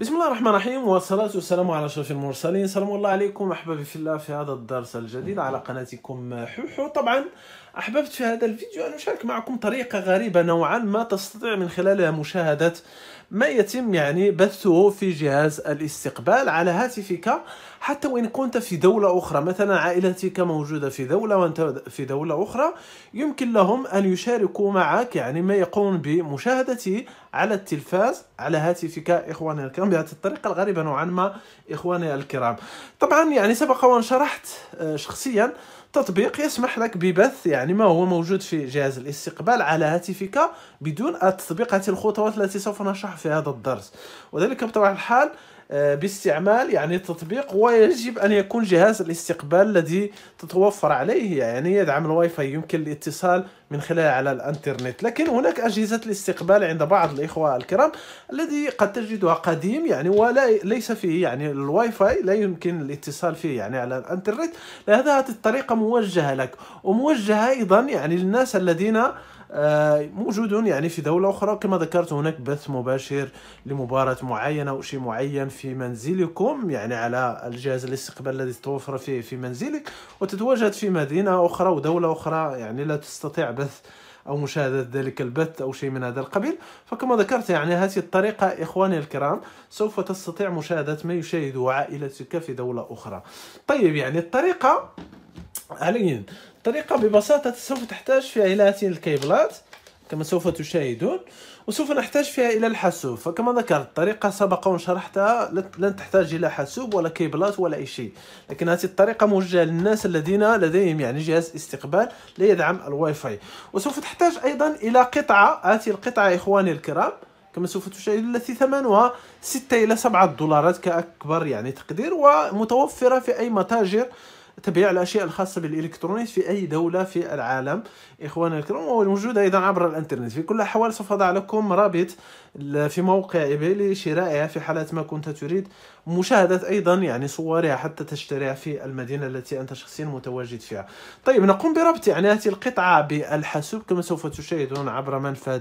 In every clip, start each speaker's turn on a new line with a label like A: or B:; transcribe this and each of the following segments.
A: بسم الله الرحمن الرحيم والصلاة والسلام على أشرف المرسلين سلام الله عليكم أحبابي في الله في هذا الدرس الجديد على قناتكم حوحو طبعا أحببت في هذا الفيديو أن أشارك معكم طريقة غريبة نوعا ما تستطيع من خلالها مشاهدة ما يتم يعني بثه في جهاز الاستقبال على هاتفك حتى وإن كنت في دولة أخرى مثلا عائلتك موجودة في دولة وأنت في دولة أخرى يمكن لهم أن يشاركوا معك يعني ما يقوم بمشاهدته على التلفاز على هاتفك إخواني الكرام بهذه الطريقة الغريبة نوعا ما إخواني الكرام طبعا يعني سبق وأن شرحت آه، شخصيا تطبيق يسمح لك ببث يعني ما هو موجود في جهاز الاستقبال على هاتفك بدون التطبيقات هذه الخطوات التي سوف نشرح في هذا الدرس وذلك بطبع الحال آه، باستعمال يعني التطبيق ويجب أن يكون جهاز الاستقبال الذي تتوفر عليه يعني يدعم الواي فاي يمكن الاتصال من خلال على الانترنت لكن هناك أجهزة الاستقبال عند بعض الإخوة الكرام الذي قد تجدها قديم يعني ولا ليس فيه يعني الواي فاي لا يمكن الاتصال فيه يعني على الانترنت لهذا هذه الطريقة موجهة لك وموجهة أيضا يعني للناس الذين آه، موجودون يعني في دولة أخرى كما ذكرت هناك بث مباشر لمباراة معينة أو شيء معين في منزلكم يعني على الجهاز الاستقبال الذي توفر في في منزلك وتتواجد في مدينة أخرى ودولة أخرى يعني لا تستطيع بث او مشاهده ذلك البث او شيء من هذا القبيل فكما ذكرت يعني هذه الطريقه اخواني الكرام سوف تستطيع مشاهده ما يشاهده عائلتك في دوله اخرى طيب يعني الطريقه حاليا طريقة ببساطة سوف تحتاج فيها إلى هاتين الكيبلات كما سوف تشاهدون وسوف نحتاج فيها إلى الحاسوب فكما ذكرت الطريقة سبق وشرحتها لن تحتاج إلى حاسوب ولا كيبلات ولا أي شيء لكن هذه الطريقة موجهة للناس الذين لديهم يعني جهاز استقبال ليدعم الواي فاي وسوف تحتاج أيضا إلى قطعة هذه القطعة إخواني الكرام كما سوف تشاهدون التي ثمنها 6 إلى 7 دولارات كأكبر يعني تقدير ومتوفرة في أي متاجر تبيع الاشياء الخاصه بالالكترونيات في اي دوله في العالم اخواننا الكرام وموجود ايضا عبر الانترنت في كل الاحوال سوف اضع لكم رابط في موقع ايباي لشرائها في حاله ما كنت تريد مشاهده ايضا يعني صورها حتى تشتريها في المدينه التي انت شخصيا متواجد فيها طيب نقوم بربط يعني هذه القطعه بالحاسوب كما سوف تشاهدون عبر منفذ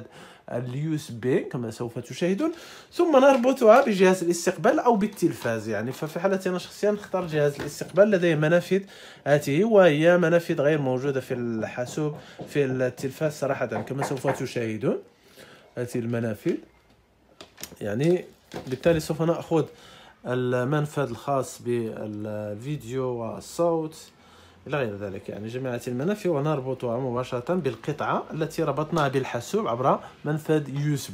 A: اليو اس بي كما سوف تشاهدون ثم نربطها بجهاز الاستقبال أو بالتلفاز يعني ففي حالتي أنا شخصيا نختار جهاز الاستقبال لديه منافذ هاته وهي منافذ غير موجودة في الحاسوب في التلفاز صراحة كما سوف تشاهدون هاته المنافذ يعني بالتالي سوف نأخذ المنفذ الخاص بالفيديو والصوت إلى غير ذلك يعني جماعة الملف ونربطها مباشرة بالقطعة التي ربطناها بالحاسوب عبر منفذ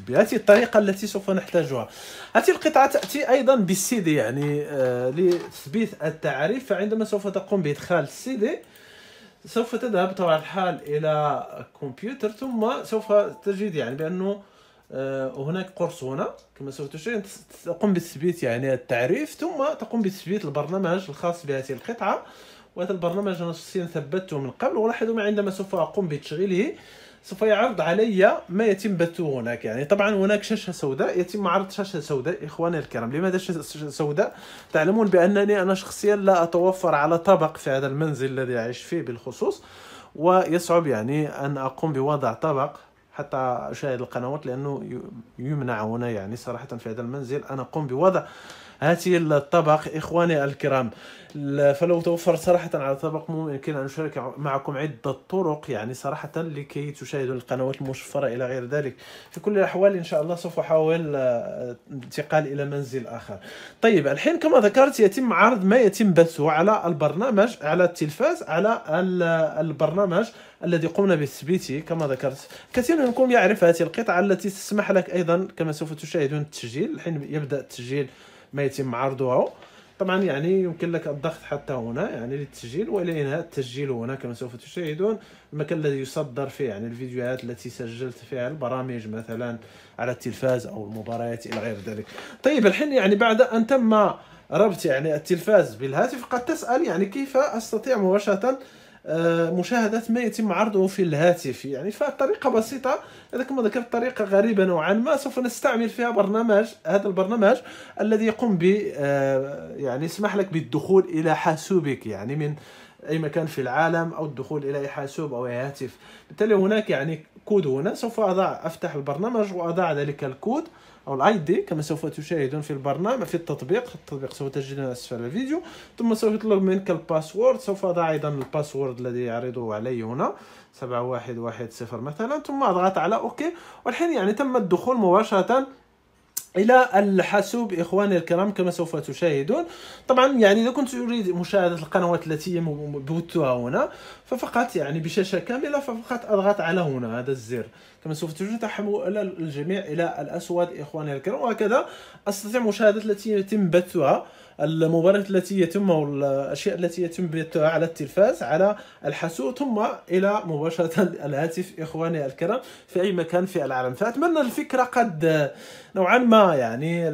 A: بي هذه الطريقة التي سوف نحتاجها هذه القطعة تأتي أيضا بالسي دي يعني آه، لتثبيت التعريف فعندما سوف تقوم بإدخال السي دي سوف تذهب طبعا الحال إلى الكمبيوتر ثم سوف تجد يعني بأنه آه، هناك قرص هنا كما سوف تشاهد تقوم بتثبيت يعني التعريف ثم تقوم بتثبيت البرنامج الخاص بهذه القطعه وهذا البرنامج أنا شخصيا ثبته من قبل ولاحظوا عندما سوف أقوم بتشغيله سوف يعرض علي ما يتم بثه هناك يعني طبعا هناك شاشه سوداء يتم عرض شاشه سوداء اخواني الكرام لماذا شاشه سوداء تعلمون بانني انا شخصيا لا اتوفر على طبق في هذا المنزل الذي اعيش فيه بالخصوص ويصعب يعني ان اقوم بوضع طبق حتى اشاهد القنوات لانه يمنع هنا يعني صراحه في هذا المنزل انا اقوم بوضع هاتي الطبق إخواني الكرام فلو توفرت صراحة على طبق ممكن أن أشارك معكم عدة طرق يعني صراحة لكي تشاهدوا القنوات المشفرة إلى غير ذلك في كل الأحوال إن شاء الله سوف أحاول آه، انتقال إلى منزل آخر طيب الحين كما ذكرت يتم عرض ما يتم بثه على البرنامج على التلفاز على البرنامج الذي قمنا بتثبيته كما ذكرت كثير منكم يعرف هذه القطعة التي تسمح لك أيضا كما سوف تشاهدون التسجيل الحين يبدأ التسجيل ما يتم عرضها طبعا يعني يمكن لك الضغط حتى هنا يعني للتسجيل والى انهاء التسجيل هنا كما سوف تشاهدون المكان الذي يصدر فيه يعني الفيديوهات التي سجلت فيها البرامج مثلا على التلفاز او المباريات الى غير ذلك طيب الحين يعني بعد ان تم ربط يعني التلفاز بالهاتف قد تسال يعني كيف استطيع مباشره آه، مشاهده ما يتم عرضه في الهاتف يعني فالطريقه بسيطه إذا كما ذكرت طريقه غريبه نوعا ما سوف نستعمل فيها برنامج هذا البرنامج الذي يقوم ب آه، يعني يسمح لك بالدخول الى حاسوبك يعني من اي مكان في العالم او الدخول الى أي حاسوب او أي هاتف بالتالي هناك يعني كود هنا سوف اضع افتح البرنامج واضع ذلك الكود أو الاي دي كما سوف تشاهدون في البرنامج في التطبيق التطبيق سوف تجدونه أسفل الفيديو ثم سوف يطلب منك الباسورد سوف أضع أيضا الباسورد الذي يعرضه علي هنا سبعة واحد واحد صفر مثلا ثم أضغط على أوكي والحين يعني تم الدخول مباشرة الى الحاسوب اخواني الكرام كما سوف تشاهدون طبعا يعني اذا كنت تريد مشاهده القنوات التي بثتها هنا ففقط يعني بشاشه كامله ففقط اضغط على هنا هذا الزر كما سوف تجد تحمل الجميع الى الاسود اخواني الكرام وهكذا استطيع مشاهده التي يتم بثها المباريات التي يتم او الاشياء التي يتم بثها على التلفاز على الحاسوب ثم الى مباشره الهاتف اخواني الكرام في اي مكان في العالم فاتمنى الفكره قد نوعا ما يعني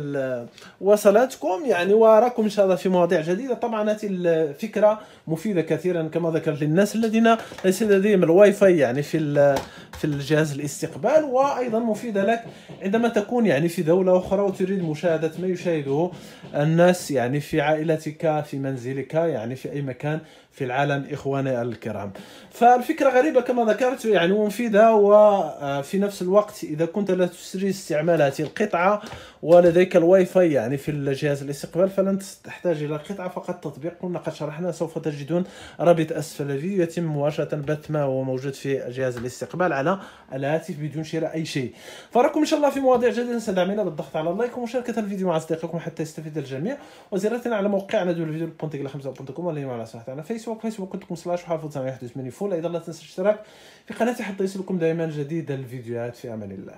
A: وصلتكم يعني واراكم ان شاء الله في مواضيع جديده طبعا هذه الفكره مفيده كثيرا كما ذكرت للناس الذين ليس لديهم الواي فاي يعني في في الجهاز الاستقبال وايضا مفيده لك عندما تكون يعني في دوله اخرى وتريد مشاهده ما يشاهده الناس يعني في عائلتك في منزلك يعني في اي مكان في العالم اخواني الكرام فالفكره غريبه كما ذكرت يعني ومفيده وفي آه، نفس الوقت اذا كنت لا تسري استعمال هذه القطعه ولديك الواي فاي يعني في الجهاز الاستقبال فلن تحتاج الى قطعه فقط تطبيق كنا قد شرحنا سوف تجدون رابط اسفل الفيديو يتم مباشره بث ما هو موجود في جهاز الاستقبال على الهاتف بدون شراء اي شيء فراكم ان شاء الله في مواضيع جديده سلامينا بالضغط على اللايك ومشاركه الفيديو مع اصدقائكم حتى يستفيد الجميع وزيارتنا على موقعنا دول الفيديو بونتيكلا 5 بونتكم واللي على صفحتنا فيسبوك فيسبوك كنتكم سلاش وحافظ سامي يحدث مني فول ايضا لا تنسى الاشتراك في قناتي حتى يصلكم دائما جديد الفيديوهات في امان الله